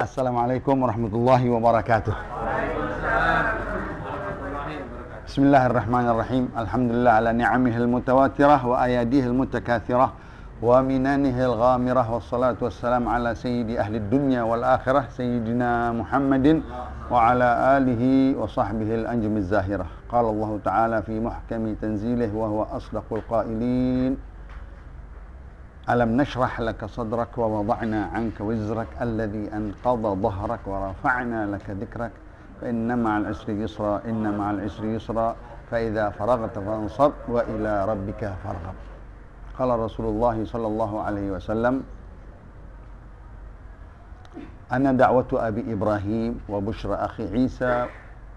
السلام عليكم ورحمة الله وبركاته بسم الله الرحمن الرحيم الحمد لله على نعمه المتواترة وأياديه المتكاثرة ومنانه الغامرة والصلاة والسلام على سيد أهل الدنيا والآخرة سيدنا محمد وعلى آله وصحبه الأنجم الزاهرة قال الله تعالى في محكم تنزيله وهو أصدق القائلين ألم نشرح لك صدرك ووضعنا عنك وزرك الذي أنقض ظهرك ورفعنا لك ذكرك فإن مع العسر يسرا إن مع العسر يسرا فإذا فرغت فانصب وإلى ربك فارغب قال رسول الله صلى الله عليه وسلم أنا دعوة أبي إبراهيم وبشرى أخي عيسى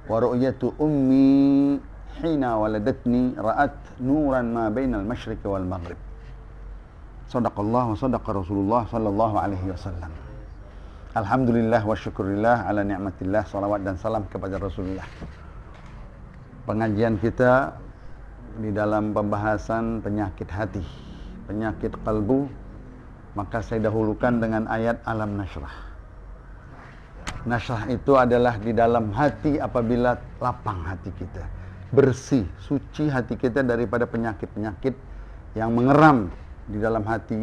ورؤية أمي حين ولدتني رأت نورا ما بين المشرق والمغرب Sadaqallah wa sadaqa Rasulullah sallallahu alaihi wasallam. Alhamdulillah wa syukurillah ala ni'matillah salawat dan salam kepada Rasulullah. Pengajian kita di dalam pembahasan penyakit hati, penyakit kalbu, maka saya dahulukan dengan ayat alam nasrah. Nasrah itu adalah di dalam hati apabila lapang hati kita. Bersih, suci hati kita daripada penyakit-penyakit yang mengeram di dalam hati,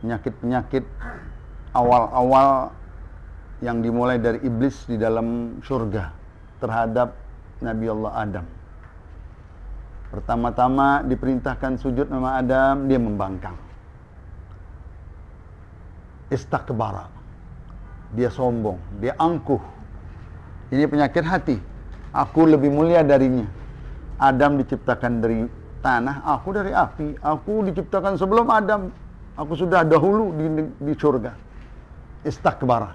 penyakit-penyakit awal-awal yang dimulai dari iblis di dalam surga terhadap Nabi Allah Adam. Pertama-tama diperintahkan sujud nama Adam, dia membangkang. Istakbara. Dia sombong, dia angkuh. Ini penyakit hati. Aku lebih mulia darinya. Adam diciptakan dari tanah, aku dari api, aku diciptakan sebelum Adam, aku sudah dahulu di, di surga. Istakbara.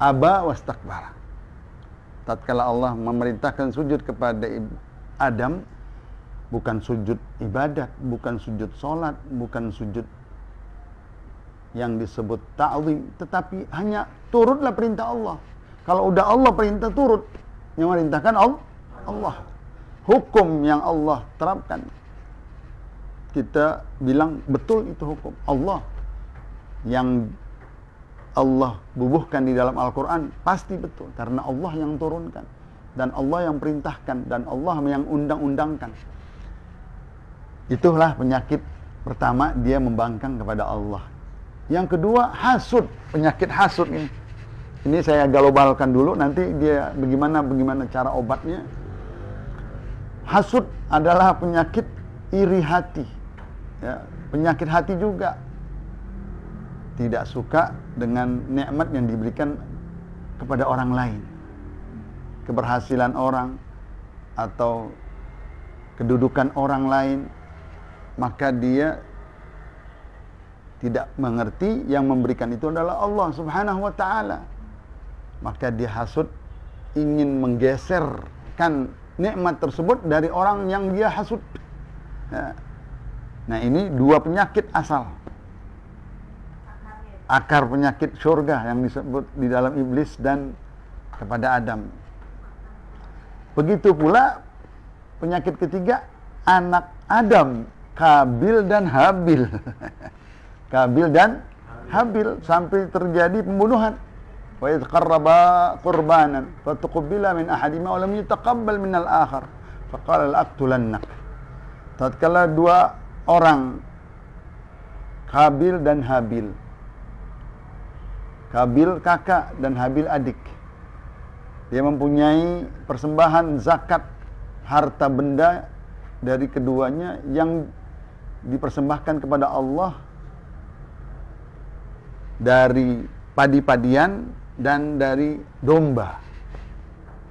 Aba wastakbara. Tatkala Allah memerintahkan sujud kepada Adam, bukan sujud ibadat, bukan sujud salat, bukan sujud yang disebut ta'zim, tetapi hanya turutlah perintah Allah. Kalau udah Allah perintah turut, yang merintahkan Allah Allah hukum yang Allah terapkan kita bilang betul itu hukum Allah yang Allah bubuhkan di dalam Al-Quran pasti betul karena Allah yang turunkan dan Allah yang perintahkan dan Allah yang undang-undangkan itulah penyakit pertama dia membangkang kepada Allah yang kedua hasud penyakit hasud ini ini saya galobalkan dulu nanti dia bagaimana bagaimana cara obatnya hasud adalah penyakit iri hati. Ya, penyakit hati juga. Tidak suka dengan nikmat yang diberikan kepada orang lain. Keberhasilan orang atau kedudukan orang lain, maka dia tidak mengerti yang memberikan itu adalah Allah Subhanahu wa taala. Maka dia hasud ingin menggeserkan nikmat tersebut dari orang yang dia hasut. Ya. Nah ini dua penyakit asal. Akar penyakit surga yang disebut di dalam iblis dan kepada Adam. Begitu pula penyakit ketiga anak Adam, Kabil dan Habil. Kabil dan Habil sampai terjadi pembunuhan. ويتقرب قربانا فتقبل من fatuqbila min ولم يتقبل من الآخر فقال al-akhar faqala dua orang Kabil dan Habil Kabil kakak dan Habil adik dia mempunyai persembahan zakat harta benda dari keduanya yang dipersembahkan kepada Allah dari padi-padian dan dari domba.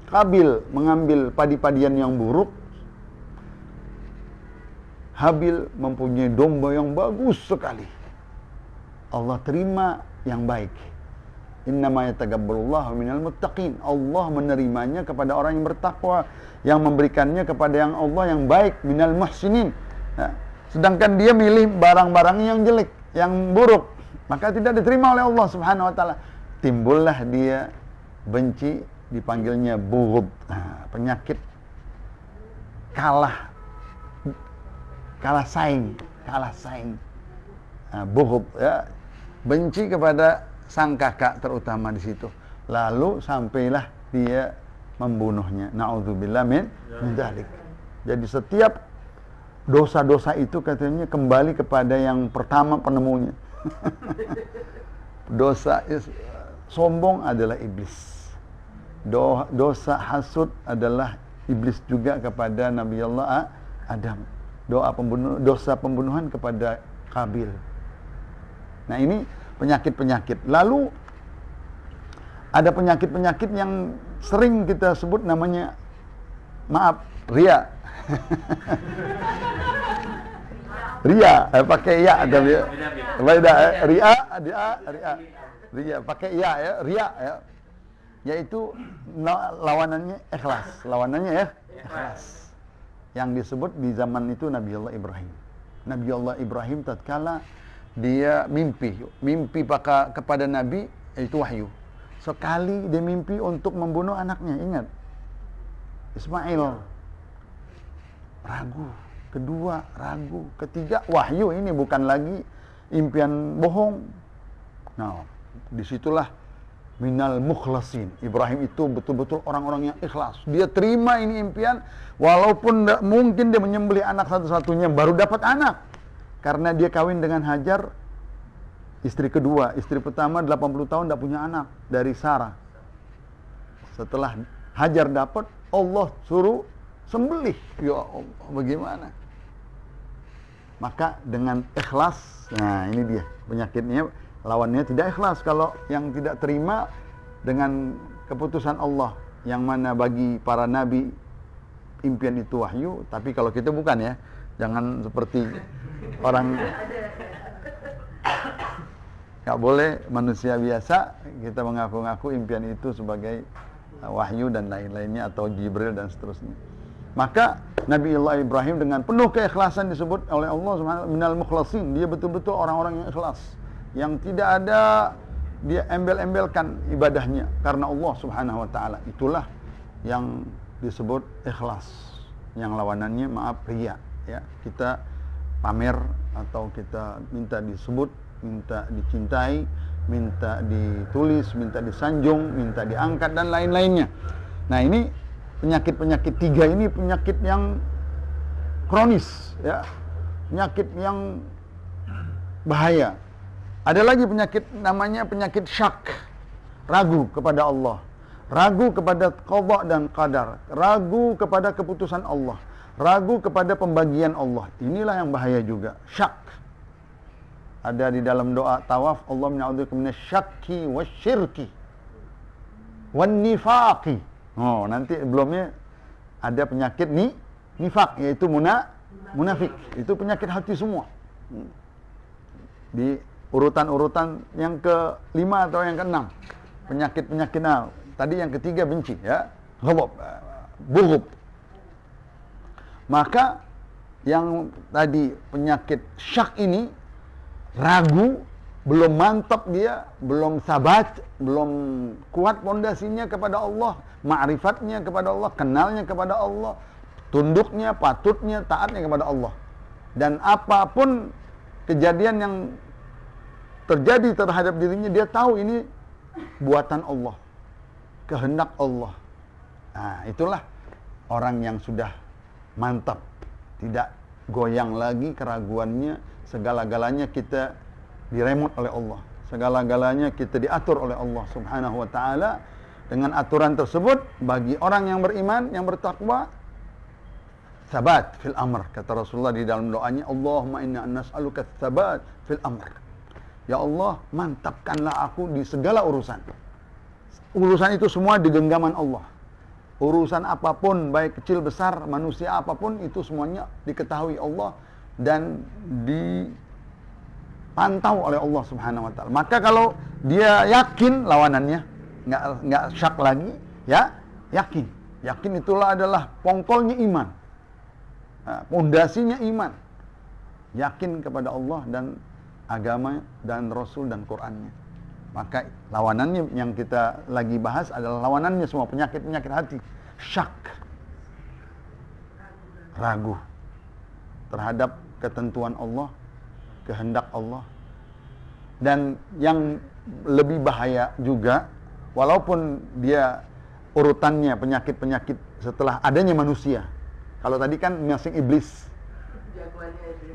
Kabil mengambil padi-padian yang buruk. Habil mempunyai domba yang bagus sekali. Allah terima yang baik. Innama yatagabbalullahu minal muttaqin. Allah menerimanya kepada orang yang bertakwa, yang memberikannya kepada yang Allah yang baik minal muhsinin. Nah, sedangkan dia milih barang-barang yang jelek, yang buruk, maka tidak diterima oleh Allah Subhanahu wa taala timbullah dia benci dipanggilnya bughd nah, penyakit kalah kalah saing kalah saing nah, ya benci kepada sang kakak terutama di situ lalu sampailah dia membunuhnya naudzubillah min dzalik jadi setiap dosa-dosa itu katanya kembali kepada yang pertama penemunya dosa Sombong adalah iblis. Do, dosa hasud adalah iblis juga kepada Nabi Allah ah, Adam. Doa pembunuh, dosa pembunuhan kepada Kabil. Nah ini penyakit-penyakit. Lalu ada penyakit-penyakit yang sering kita sebut namanya maaf ria. ria eh, pakai ya ada ya. Eh, ria. ria, ria, ria. Ria pakai ya ya, ria ya. Yaitu lawanannya ikhlas, lawanannya ya ikhlas. Yang disebut di zaman itu Nabi Allah Ibrahim. Nabi Allah Ibrahim tatkala dia mimpi, mimpi pakai kepada Nabi itu wahyu. Sekali dia mimpi untuk membunuh anaknya, ingat. Ismail ragu, kedua ragu, ketiga wahyu ini bukan lagi impian bohong. Nah, disitulah minal mukhlasin. Ibrahim itu betul-betul orang-orang yang ikhlas. Dia terima ini impian walaupun mungkin dia menyembelih anak satu-satunya baru dapat anak. Karena dia kawin dengan Hajar istri kedua, istri pertama 80 tahun tidak punya anak dari Sarah. Setelah Hajar dapat Allah suruh sembelih. Ya Allah, bagaimana? Maka dengan ikhlas, nah ini dia penyakitnya lawannya tidak ikhlas kalau yang tidak terima dengan keputusan Allah yang mana bagi para nabi impian itu wahyu tapi kalau kita bukan ya jangan seperti orang nggak boleh manusia biasa kita mengaku-ngaku impian itu sebagai uh, wahyu dan lain-lainnya atau Jibril dan seterusnya maka Nabi Allah Ibrahim dengan penuh keikhlasan disebut oleh Allah Subhanahu wa dia betul-betul orang-orang yang ikhlas yang tidak ada dia embel-embelkan ibadahnya karena Allah Subhanahu wa taala. Itulah yang disebut ikhlas. Yang lawanannya maaf riya ya. Kita pamer atau kita minta disebut, minta dicintai, minta ditulis, minta disanjung, minta diangkat dan lain-lainnya. Nah, ini penyakit-penyakit tiga ini penyakit yang kronis ya. Penyakit yang bahaya ada lagi penyakit namanya penyakit syak, ragu kepada Allah, ragu kepada qada dan qadar, ragu kepada keputusan Allah, ragu kepada pembagian Allah. Inilah yang bahaya juga, syak. Ada di dalam doa tawaf Allah syakki wa wasyirki Wa nifaqi. Oh, nanti belumnya ada penyakit ni nifak yaitu muna munafik. Itu penyakit hati semua. Hmm. Di urutan-urutan yang ke lima atau yang keenam penyakit-penyakit nah, tadi yang ketiga benci ya gobok buruk maka yang tadi penyakit syak ini ragu belum mantap dia, belum sabat, belum kuat pondasinya kepada Allah, ma'rifatnya kepada Allah, kenalnya kepada Allah, tunduknya, patutnya, taatnya kepada Allah. Dan apapun kejadian yang terjadi terhadap dirinya, dia tahu ini buatan Allah, kehendak Allah. Nah, itulah orang yang sudah mantap, tidak goyang lagi keraguannya, segala-galanya kita diremut oleh Allah, segala-galanya kita diatur oleh Allah Subhanahu wa taala. Dengan aturan tersebut bagi orang yang beriman, yang bertakwa sabat fil amr kata Rasulullah di dalam doanya Allahumma inna nas'aluka sabat fil amr Ya Allah, mantapkanlah aku di segala urusan. Urusan itu semua di genggaman Allah. Urusan apapun, baik kecil besar, manusia apapun, itu semuanya diketahui Allah dan dipantau oleh Allah Subhanahu wa taala. Maka kalau dia yakin lawanannya, nggak nggak syak lagi, ya yakin. Yakin itulah adalah pongkolnya iman. Nah, pondasinya iman. Yakin kepada Allah dan agama dan Rasul dan Qurannya. Maka lawanannya yang kita lagi bahas adalah lawanannya semua penyakit-penyakit hati. Syak. Ragu. Terhadap ketentuan Allah, kehendak Allah. Dan yang lebih bahaya juga, walaupun dia urutannya penyakit-penyakit setelah adanya manusia. Kalau tadi kan masih iblis.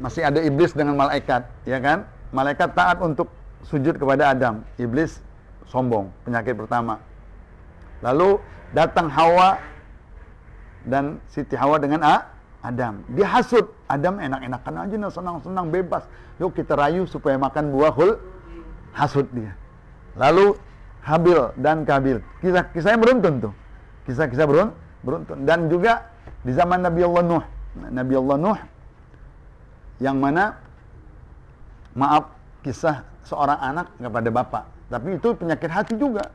Masih ada iblis dengan malaikat, ya kan? malaikat taat untuk sujud kepada Adam. Iblis sombong, penyakit pertama. Lalu datang Hawa dan Siti Hawa dengan A, Adam. Dia hasut. Adam enak-enakan aja, nah, senang-senang, bebas. Yuk kita rayu supaya makan buah hul. Hasut dia. Lalu Habil dan Kabil. Kisah-kisahnya beruntun tuh. Kisah-kisah berun, beruntun. Dan juga di zaman Nabi Allah Nuh. Nabi Allah Nuh yang mana maaf kisah seorang anak kepada bapak tapi itu penyakit hati juga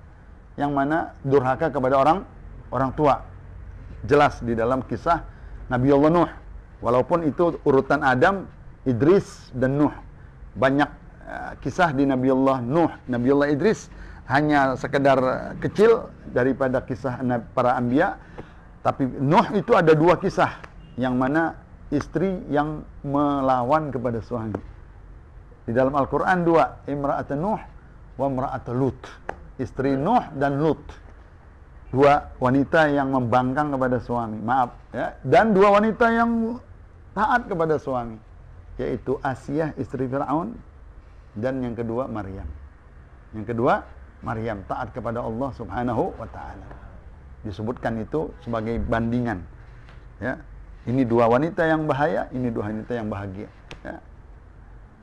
yang mana durhaka kepada orang orang tua jelas di dalam kisah Nabi Allah Nuh walaupun itu urutan Adam Idris dan Nuh banyak uh, kisah di Nabi Allah Nuh Nabi Allah Idris hanya sekedar eh, kecil daripada kisah para ambia, tapi Nuh itu ada dua kisah yang mana istri yang melawan kepada suami di dalam Al-Quran dua, Imra'at Nuh wa Imra'at Lut. Istri Nuh dan Lut. Dua wanita yang membangkang kepada suami, maaf. ya Dan dua wanita yang taat kepada suami. Yaitu Asiyah istri Fir'aun dan yang kedua Maryam. Yang kedua Maryam taat kepada Allah Subhanahu wa taala. Disebutkan itu sebagai bandingan. Ya. Ini dua wanita yang bahaya, ini dua wanita yang bahagia. Ya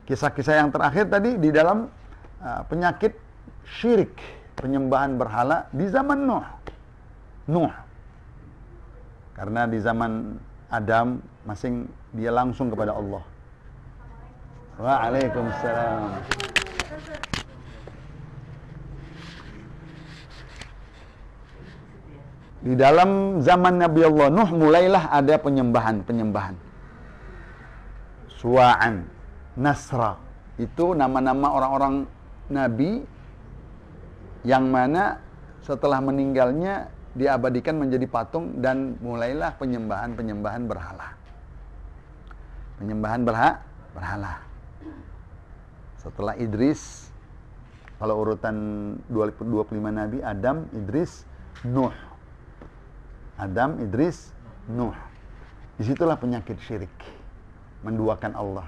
kisah-kisah yang terakhir tadi di dalam uh, penyakit syirik, penyembahan berhala di zaman Nuh. Nuh. Karena di zaman Adam masing dia langsung kepada Allah. Waalaikumsalam. Di dalam zaman Nabi Allah Nuh mulailah ada penyembahan-penyembahan. Sua'an, Nasra. Itu nama-nama orang-orang Nabi yang mana setelah meninggalnya diabadikan menjadi patung dan mulailah penyembahan-penyembahan berhala. Penyembahan berha, berhala. Setelah Idris, kalau urutan 25 Nabi, Adam, Idris, Nuh. Adam, Idris, Nuh. Disitulah penyakit syirik. Menduakan Allah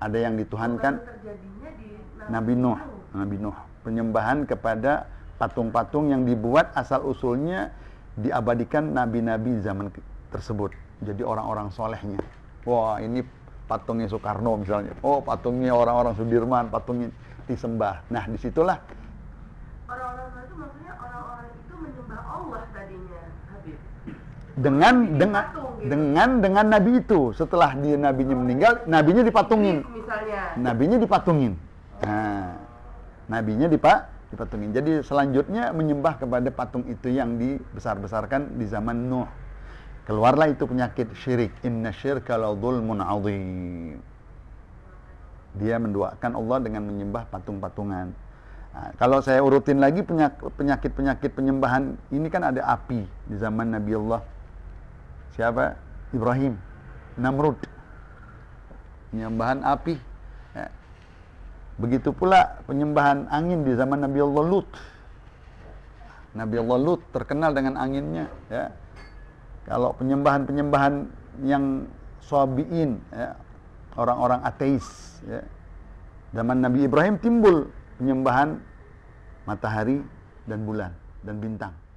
ada yang dituhankan Nabi Nuh Nabi Nuh penyembahan kepada patung-patung yang dibuat asal usulnya diabadikan nabi-nabi zaman tersebut jadi orang-orang solehnya wah ini patungnya Soekarno misalnya oh patungnya orang-orang Sudirman patungnya disembah nah disitulah orang-orang dengan dengan gitu. dengan dengan nabi itu setelah dia nabinya meninggal nabinya dipatungin nabi nabinya dipatungin nah nabinya dipa dipatungin jadi selanjutnya menyembah kepada patung itu yang dibesar-besarkan di zaman Nuh keluarlah itu penyakit syirik inna syirka la dzulmun dia menduakan Allah dengan menyembah patung-patungan Nah, kalau saya urutin lagi penyakit-penyakit penyembahan ini kan ada api di zaman Nabi Allah siapa Ibrahim Namrud penyembahan api ya. begitu pula penyembahan angin di zaman Nabi Allah Lut Nabi Allah Lut terkenal dengan anginnya ya kalau penyembahan-penyembahan yang swabiin ya, orang-orang ateis ya. zaman Nabi Ibrahim timbul penyembahan matahari dan bulan dan bintang